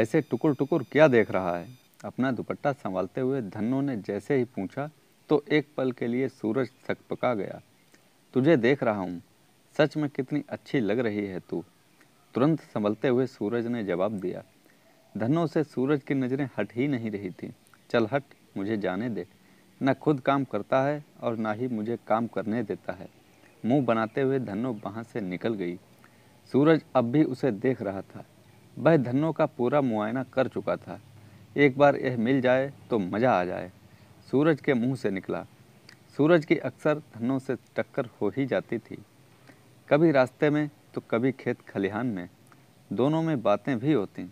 ऐसे टुकुर टुकुर क्या देख रहा है अपना दुपट्टा संभालते हुए धन्नो ने जैसे ही पूछा तो एक पल के लिए सूरज पका गया तुझे देख रहा हूँ सच में कितनी अच्छी लग रही है तू तुरंत संभलते हुए सूरज ने जवाब दिया धनों से सूरज की नज़रें हट ही नहीं रही थी चल हट मुझे जाने दे न खुद काम करता है और ना ही मुझे काम करने देता है मुंह बनाते हुए धनो वहाँ से निकल गई सूरज अब भी उसे देख रहा था वह धनों का पूरा मुआयना कर चुका था एक बार यह मिल जाए तो मज़ा आ जाए सूरज के मुंह से निकला सूरज की अक्सर धनों से टक्कर हो ही जाती थी कभी रास्ते में तो कभी खेत खलिहान में दोनों में बातें भी होती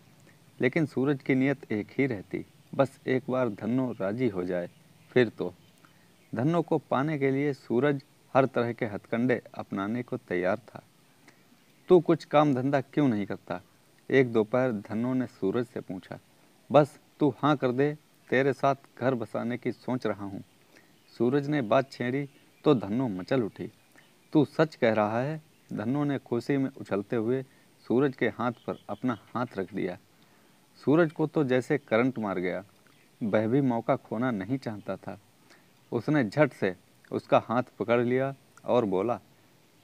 लेकिन सूरज की नीयत एक ही रहती बस एक बार धनों राजी हो जाए फिर तो धनों को पाने के लिए सूरज हर तरह के हथकंडे अपनाने को तैयार था तू कुछ काम धंधा क्यों नहीं करता एक दोपहर धनो ने सूरज से पूछा बस तू हाँ कर दे तेरे साथ घर बसाने की सोच रहा हूँ सूरज ने बात छेड़ी तो धनो मचल उठी तू सच कह रहा है धनो ने खुशी में उछलते हुए सूरज के हाथ पर अपना हाथ रख दिया सूरज को तो जैसे करंट मार गया वह भी मौका खोना नहीं चाहता था उसने झट से उसका हाथ पकड़ लिया और बोला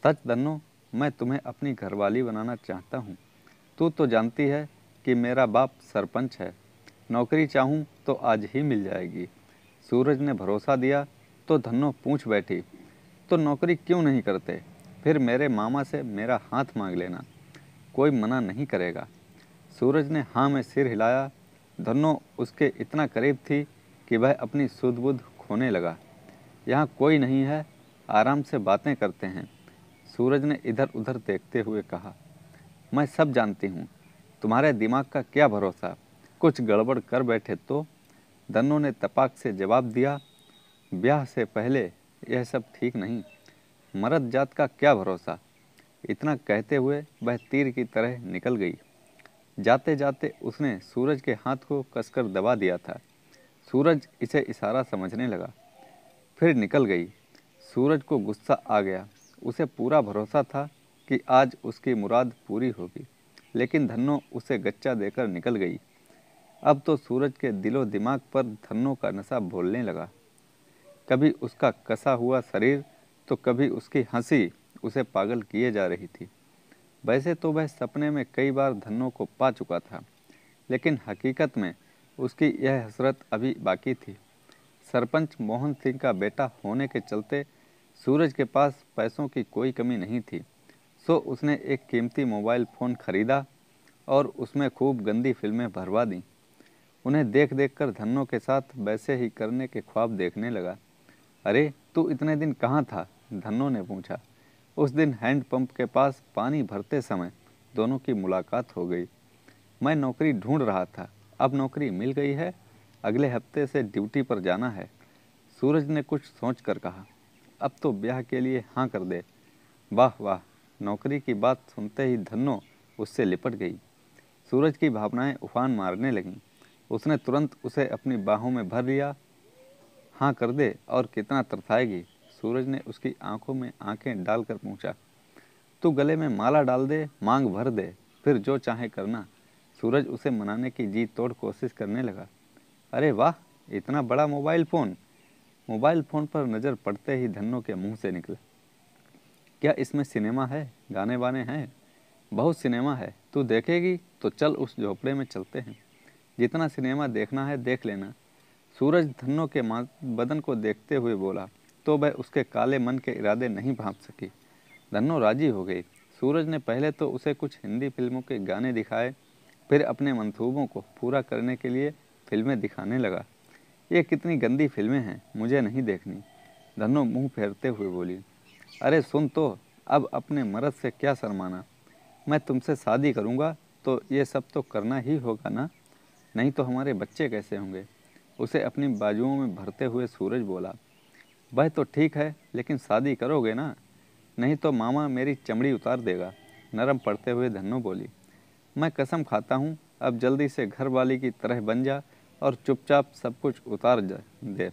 सच धनो मैं तुम्हें अपनी घरवाली बनाना चाहता हूँ तू तो जानती है कि मेरा बाप सरपंच है नौकरी चाहूँ तो आज ही मिल जाएगी सूरज ने भरोसा दिया तो धनो पूछ बैठी तो नौकरी क्यों नहीं करते फिर मेरे मामा से मेरा हाथ मांग लेना कोई मना नहीं करेगा सूरज ने हाँ में सिर हिलाया धनो उसके इतना करीब थी कि वह अपनी सुध खोने लगा यहाँ कोई नहीं है आराम से बातें करते हैं सूरज ने इधर उधर देखते हुए कहा मैं सब जानती हूँ तुम्हारे दिमाग का क्या भरोसा कुछ गड़बड़ कर बैठे तो धनो ने तपाक से जवाब दिया ब्याह से पहले यह सब ठीक नहीं मरद जात का क्या भरोसा इतना कहते हुए वह तीर की तरह निकल गई जाते जाते उसने सूरज के हाथ को कसकर दबा दिया था सूरज इसे इशारा समझने लगा फिर निकल गई सूरज को गुस्सा आ गया उसे पूरा भरोसा था कि आज उसकी मुराद पूरी होगी लेकिन धन्नो उसे गच्चा देकर निकल गई अब तो सूरज के दिलो दिमाग पर धन्नो का नशा भोलने लगा कभी उसका कसा हुआ शरीर तो कभी उसकी हंसी उसे पागल किए जा रही थी वैसे तो वह सपने में कई बार धन्नो को पा चुका था लेकिन हकीकत में उसकी यह हसरत अभी बाकी थी सरपंच मोहन सिंह का बेटा होने के चलते सूरज के पास पैसों की कोई कमी नहीं थी सो उसने एक कीमती मोबाइल फ़ोन ख़रीदा और उसमें खूब गंदी फिल्में भरवा दी उन्हें देख देख कर धनों के साथ वैसे ही करने के ख्वाब देखने लगा अरे तू इतने दिन कहाँ था धनों ने पूछा उस दिन हैंडपम्प के पास पानी भरते समय दोनों की मुलाकात हो गई मैं नौकरी ढूंढ रहा था अब नौकरी मिल गई है अगले हफ्ते से ड्यूटी पर जाना है सूरज ने कुछ सोच कर कहा अब तो ब्याह के लिए हाँ कर दे वाह वाह नौकरी की बात सुनते ही धन्नो उससे लिपट गई सूरज की भावनाएं उफान मारने लगीं उसने तुरंत उसे अपनी बाहों में भर लिया हाँ कर दे और कितना तरसाएगी सूरज ने उसकी आंखों में आंखें डालकर पूछा तू गले में माला डाल दे मांग भर दे फिर जो चाहे करना सूरज उसे मनाने की जीत तोड़ कोशिश करने लगा अरे वाह इतना बड़ा मोबाइल फ़ोन मोबाइल फ़ोन पर नज़र पड़ते ही धन्नों के मुंह से निकला क्या इसमें सिनेमा है गाने वाने हैं बहुत सिनेमा है तू देखेगी तो चल उस झोपड़े में चलते हैं जितना सिनेमा देखना है देख लेना सूरज धनों के बदन को देखते हुए बोला तो वह उसके काले मन के इरादे नहीं भाप सकी धनो राजी हो गई सूरज ने पहले तो उसे कुछ हिंदी फिल्मों के गाने दिखाए फिर अपने मंसूबों को पूरा करने के लिए फिल्में दिखाने लगा ये कितनी गंदी फिल्में हैं मुझे नहीं देखनी धनो मुंह फेरते हुए बोली अरे सुन तो अब अपने मर्द से क्या शरमाना मैं तुमसे शादी करूँगा तो ये सब तो करना ही होगा ना नहीं तो हमारे बच्चे कैसे होंगे उसे अपनी बाजुओं में भरते हुए सूरज बोला वह तो ठीक है लेकिन शादी करोगे ना नहीं तो मामा मेरी चमड़ी उतार देगा नरम पड़ते हुए धन्नो बोली मैं कसम खाता हूँ अब जल्दी से घर वाली की तरह बन जा और चुपचाप सब कुछ उतार दे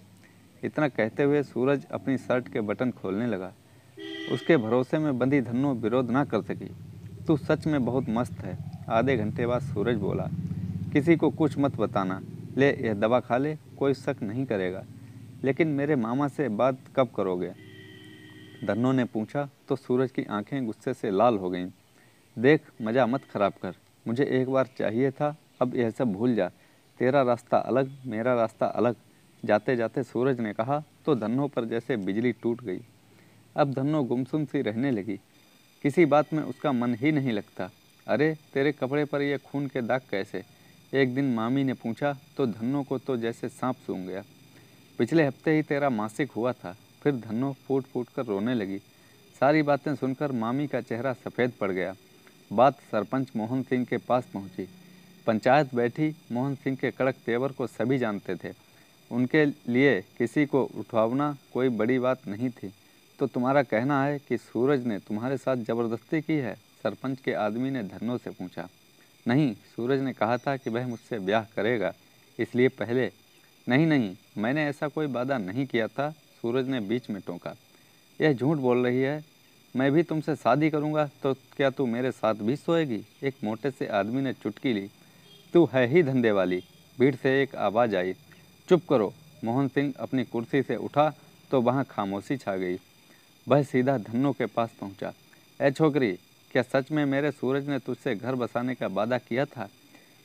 इतना कहते हुए सूरज अपनी शर्ट के बटन खोलने लगा उसके भरोसे में बंदी धनु विरोध ना कर सकी तू सच में बहुत मस्त है आधे घंटे बाद सूरज बोला किसी को कुछ मत बताना ले यह दवा खा ले कोई शक नहीं करेगा लेकिन मेरे मामा से बात कब करोगे धनु ने पूछा तो सूरज की आंखें गुस्से से लाल हो गईं देख मज़ा मत खराब कर मुझे एक बार चाहिए था अब यह सब भूल जा तेरा रास्ता अलग मेरा रास्ता अलग जाते जाते सूरज ने कहा तो धनों पर जैसे बिजली टूट गई अब धन्नो गुमसुम सी रहने लगी किसी बात में उसका मन ही नहीं लगता अरे तेरे कपड़े पर यह खून के दाग कैसे एक दिन मामी ने पूछा तो धन्नो को तो जैसे सांप सूंघ गया पिछले हफ्ते ही तेरा मासिक हुआ था फिर धन्नो फूट फूट कर रोने लगी सारी बातें सुनकर मामी का चेहरा सफ़ेद पड़ गया बात सरपंच मोहन सिंह के पास पहुंची। पंचायत बैठी मोहन सिंह के कड़क तेवर को सभी जानते थे उनके लिए किसी को उठवावना कोई बड़ी बात नहीं थी तो तुम्हारा कहना है कि सूरज ने तुम्हारे साथ ज़बरदस्ती की है सरपंच के आदमी ने धनों से पूछा नहीं सूरज ने कहा था कि वह मुझसे ब्याह करेगा इसलिए पहले नहीं नहीं मैंने ऐसा कोई वादा नहीं किया था सूरज ने बीच में टोंका यह झूठ बोल रही है मैं भी तुमसे शादी करूंगा तो क्या तू मेरे साथ भी सोएगी एक मोटे से आदमी ने चुटकी ली तू है ही धंधे वाली भीड़ से एक आवाज़ आई चुप करो मोहन सिंह अपनी कुर्सी से उठा तो वहाँ खामोशी छा गई वह सीधा धनु के पास पहुंचा। ऐ छोकरी क्या सच में मेरे सूरज ने तुझसे घर बसाने का वादा किया था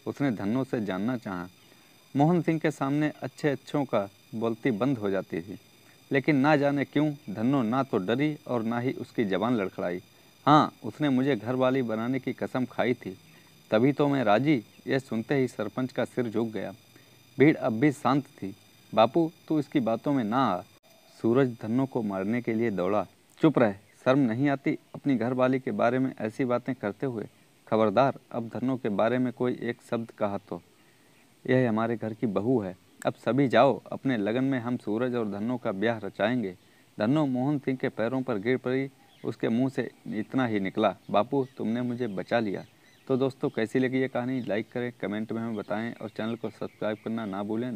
उसने धनु से जानना चाहा। मोहन सिंह के सामने अच्छे अच्छों का बोलती बंद हो जाती थी लेकिन ना जाने क्यों धनु ना तो डरी और ना ही उसकी जबान लड़खड़ाई हाँ उसने मुझे घर वाली बनाने की कसम खाई थी तभी तो मैं राजी यह सुनते ही सरपंच का सिर झुक गया भीड़ अब भी शांत थी बापू तू इसकी बातों में ना आ सूरज धन्नो को मारने के लिए दौड़ा चुप रहे शर्म नहीं आती अपनी घरवाली के बारे में ऐसी बातें करते हुए खबरदार अब धन्नो के बारे में कोई एक शब्द कहा तो यह हमारे घर की बहू है अब सभी जाओ अपने लगन में हम सूरज और धन्नो का ब्याह रचाएंगे धनो मोहन सिंह के पैरों पर गिर पड़ी उसके मुंह से इतना ही निकला बापू तुमने मुझे बचा लिया तो दोस्तों कैसी लगी ये कहानी लाइक करें कमेंट में हमें बताएं और चैनल को सब्सक्राइब करना ना भूलें